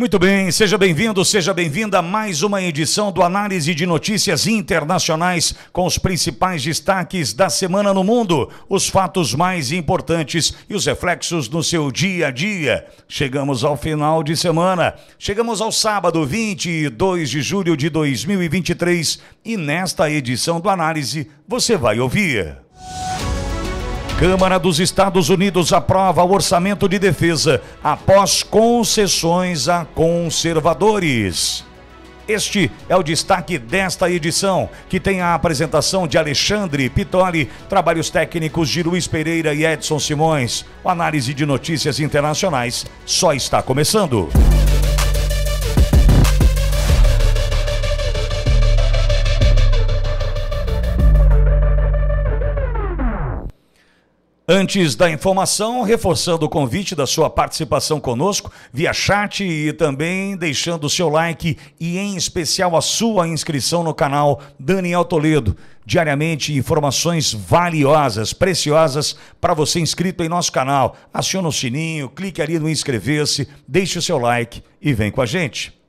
Muito bem, seja bem-vindo, seja bem-vinda a mais uma edição do Análise de Notícias Internacionais com os principais destaques da semana no mundo, os fatos mais importantes e os reflexos no seu dia a dia. Chegamos ao final de semana, chegamos ao sábado 22 de julho de 2023 e nesta edição do Análise você vai ouvir. Câmara dos Estados Unidos aprova o orçamento de defesa após concessões a conservadores. Este é o destaque desta edição, que tem a apresentação de Alexandre Pitoli, trabalhos técnicos de Luiz Pereira e Edson Simões. A análise de notícias internacionais só está começando. Antes da informação, reforçando o convite da sua participação conosco via chat e também deixando o seu like e, em especial, a sua inscrição no canal Daniel Toledo. Diariamente, informações valiosas, preciosas para você inscrito em nosso canal. Aciona o sininho, clique ali no inscrever-se, deixe o seu like e vem com a gente.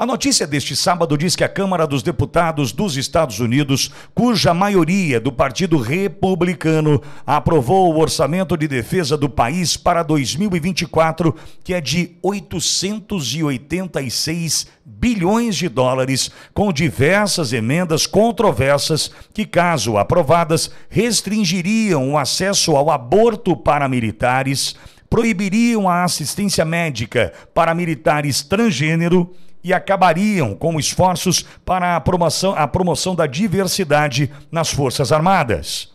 A notícia deste sábado diz que a Câmara dos Deputados dos Estados Unidos, cuja maioria do Partido Republicano aprovou o orçamento de defesa do país para 2024, que é de 886 bilhões de dólares, com diversas emendas controversas que, caso aprovadas, restringiriam o acesso ao aborto para militares, proibiriam a assistência médica para militares transgênero e acabariam com esforços para a promoção, a promoção da diversidade nas Forças Armadas.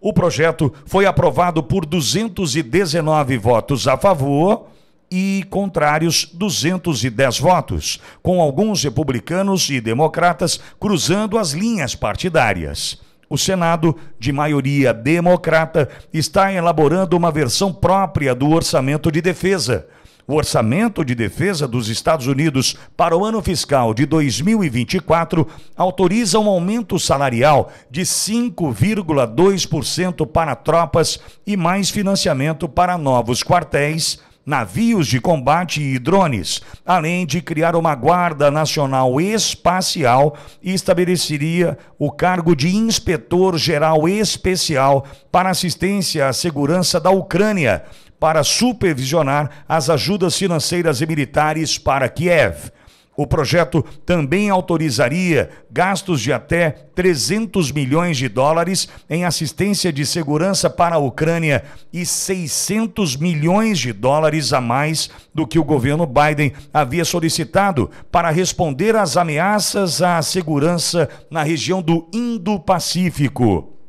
O projeto foi aprovado por 219 votos a favor e contrários 210 votos, com alguns republicanos e democratas cruzando as linhas partidárias. O Senado, de maioria democrata, está elaborando uma versão própria do orçamento de defesa o orçamento de defesa dos Estados Unidos para o ano fiscal de 2024 autoriza um aumento salarial de 5,2% para tropas e mais financiamento para novos quartéis navios de combate e drones, além de criar uma Guarda Nacional Espacial e estabeleceria o cargo de Inspetor Geral Especial para Assistência à Segurança da Ucrânia, para supervisionar as ajudas financeiras e militares para Kiev. O projeto também autorizaria gastos de até 300 milhões de dólares em assistência de segurança para a Ucrânia e 600 milhões de dólares a mais do que o governo Biden havia solicitado para responder às ameaças à segurança na região do Indo-Pacífico.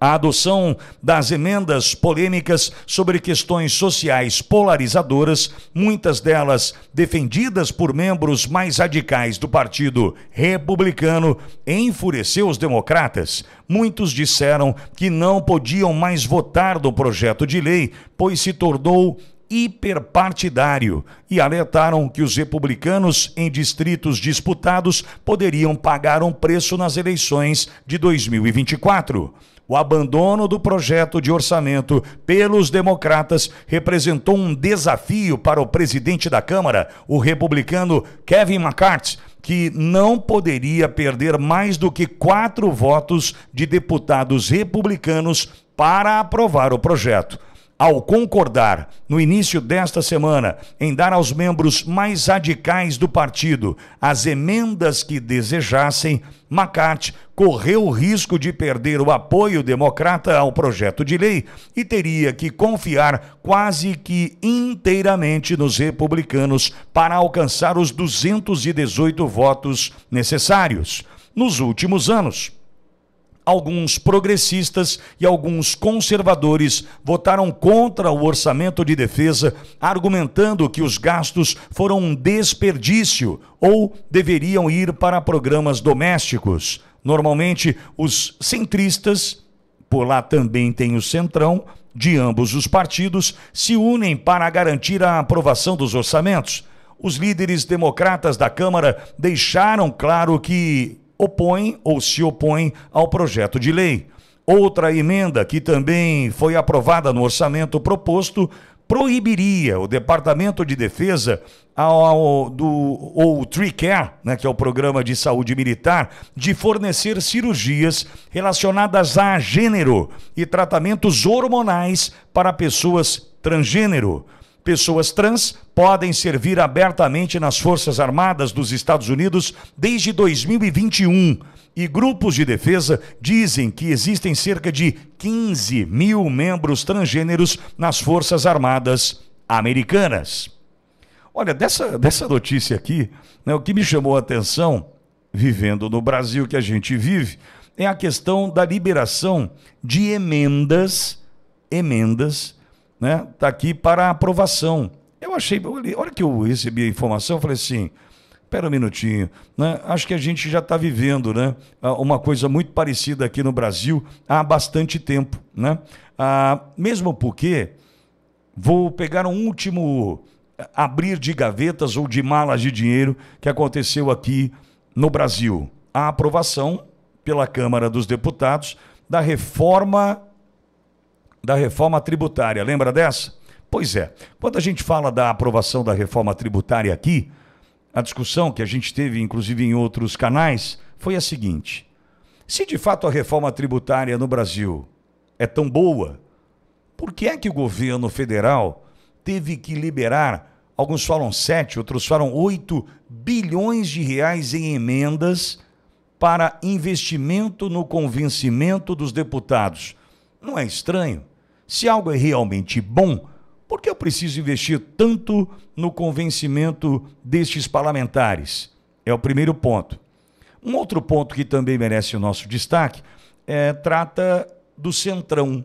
A adoção das emendas polêmicas sobre questões sociais polarizadoras, muitas delas defendidas por membros mais radicais do Partido Republicano, enfureceu os democratas. Muitos disseram que não podiam mais votar no projeto de lei, pois se tornou hiperpartidário e alertaram que os republicanos em distritos disputados poderiam pagar um preço nas eleições de 2024. O abandono do projeto de orçamento pelos democratas representou um desafio para o presidente da Câmara, o republicano Kevin McCarthy, que não poderia perder mais do que quatro votos de deputados republicanos para aprovar o projeto ao concordar no início desta semana em dar aos membros mais radicais do partido as emendas que desejassem, McCarthy correu o risco de perder o apoio democrata ao projeto de lei e teria que confiar quase que inteiramente nos republicanos para alcançar os 218 votos necessários. Nos últimos anos, alguns progressistas e alguns conservadores votaram contra o orçamento de defesa, argumentando que os gastos foram um desperdício ou deveriam ir para programas domésticos. Normalmente, os centristas, por lá também tem o centrão, de ambos os partidos, se unem para garantir a aprovação dos orçamentos. Os líderes democratas da Câmara deixaram claro que opõe ou se opõe ao projeto de lei. Outra emenda que também foi aprovada no orçamento proposto proibiria o Departamento de Defesa ao, do, ou TRICARE, né, que é o Programa de Saúde Militar, de fornecer cirurgias relacionadas a gênero e tratamentos hormonais para pessoas transgênero. Pessoas trans podem servir abertamente nas Forças Armadas dos Estados Unidos desde 2021. E grupos de defesa dizem que existem cerca de 15 mil membros transgêneros nas Forças Armadas americanas. Olha, dessa, dessa notícia aqui, né, o que me chamou a atenção, vivendo no Brasil que a gente vive, é a questão da liberação de emendas, emendas né, tá aqui para aprovação. Eu achei, hora que eu recebi a informação, eu falei assim, Espera um minutinho, né? acho que a gente já está vivendo né? uma coisa muito parecida aqui no Brasil há bastante tempo. Né? Ah, mesmo porque, vou pegar um último abrir de gavetas ou de malas de dinheiro que aconteceu aqui no Brasil. A aprovação pela Câmara dos Deputados da reforma da reforma tributária. Lembra dessa? Pois é. Quando a gente fala da aprovação da reforma tributária aqui, a discussão que a gente teve, inclusive em outros canais, foi a seguinte: se de fato a reforma tributária no Brasil é tão boa, por que é que o governo federal teve que liberar? Alguns falam 7, outros falam 8 bilhões de reais em emendas para investimento no convencimento dos deputados não é estranho? Se algo é realmente bom, por que eu preciso investir tanto no convencimento destes parlamentares? É o primeiro ponto. Um outro ponto que também merece o nosso destaque é, trata do Centrão.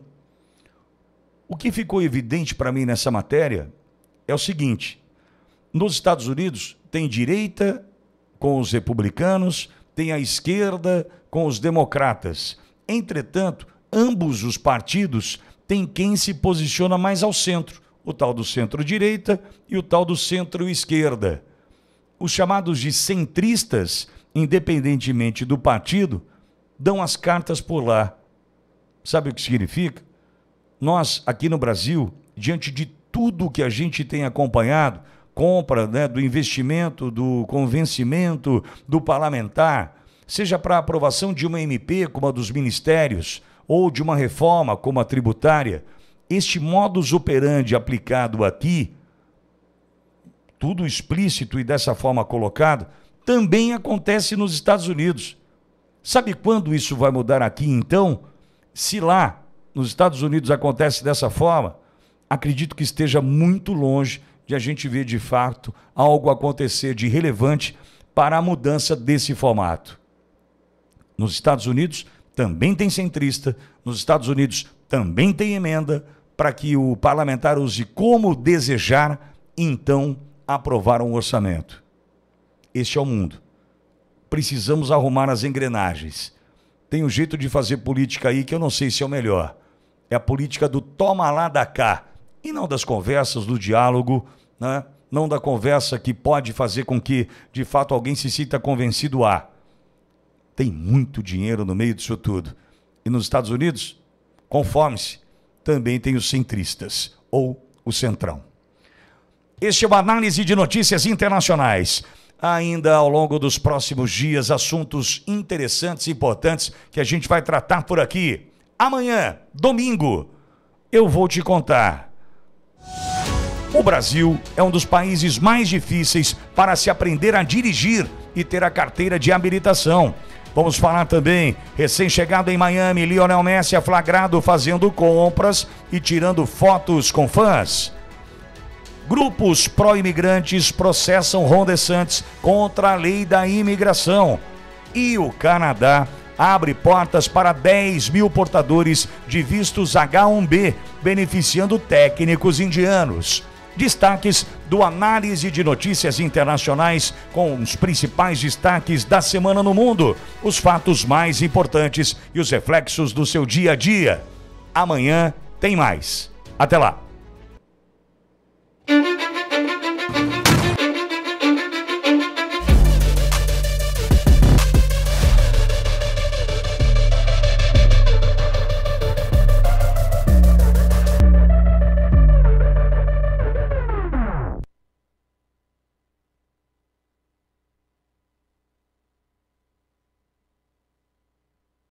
O que ficou evidente para mim nessa matéria é o seguinte: nos Estados Unidos tem direita com os republicanos, tem a esquerda com os democratas. Entretanto, ambos os partidos têm quem se posiciona mais ao centro, o tal do centro-direita e o tal do centro-esquerda. Os chamados de centristas, independentemente do partido, dão as cartas por lá. Sabe o que significa? Nós, aqui no Brasil, diante de tudo que a gente tem acompanhado, compra né, do investimento, do convencimento do parlamentar, seja para aprovação de uma MP como a dos ministérios, ou de uma reforma como a tributária, este modus operandi aplicado aqui, tudo explícito e dessa forma colocado, também acontece nos Estados Unidos. Sabe quando isso vai mudar aqui então? Se lá nos Estados Unidos acontece dessa forma, acredito que esteja muito longe de a gente ver de fato algo acontecer de relevante para a mudança desse formato. Nos Estados Unidos, também tem centrista, nos Estados Unidos também tem emenda para que o parlamentar use como desejar, então aprovar um orçamento. Este é o mundo. Precisamos arrumar as engrenagens. Tem um jeito de fazer política aí que eu não sei se é o melhor. É a política do toma lá da cá e não das conversas, do diálogo, né? não da conversa que pode fazer com que, de fato, alguém se sinta convencido a. Tem muito dinheiro no meio disso tudo. E nos Estados Unidos, conforme-se, também tem os centristas ou o centrão. Este é o Análise de Notícias Internacionais. Ainda ao longo dos próximos dias, assuntos interessantes e importantes que a gente vai tratar por aqui. Amanhã, domingo, eu vou te contar. O Brasil é um dos países mais difíceis para se aprender a dirigir e ter a carteira de habilitação. Vamos falar também, recém-chegado em Miami, Lionel Messi é flagrado fazendo compras e tirando fotos com fãs. Grupos pró-imigrantes processam Ronda Santos contra a lei da imigração. E o Canadá abre portas para 10 mil portadores de vistos H1B, beneficiando técnicos indianos destaques do Análise de Notícias Internacionais com os principais destaques da semana no mundo, os fatos mais importantes e os reflexos do seu dia a dia. Amanhã tem mais. Até lá!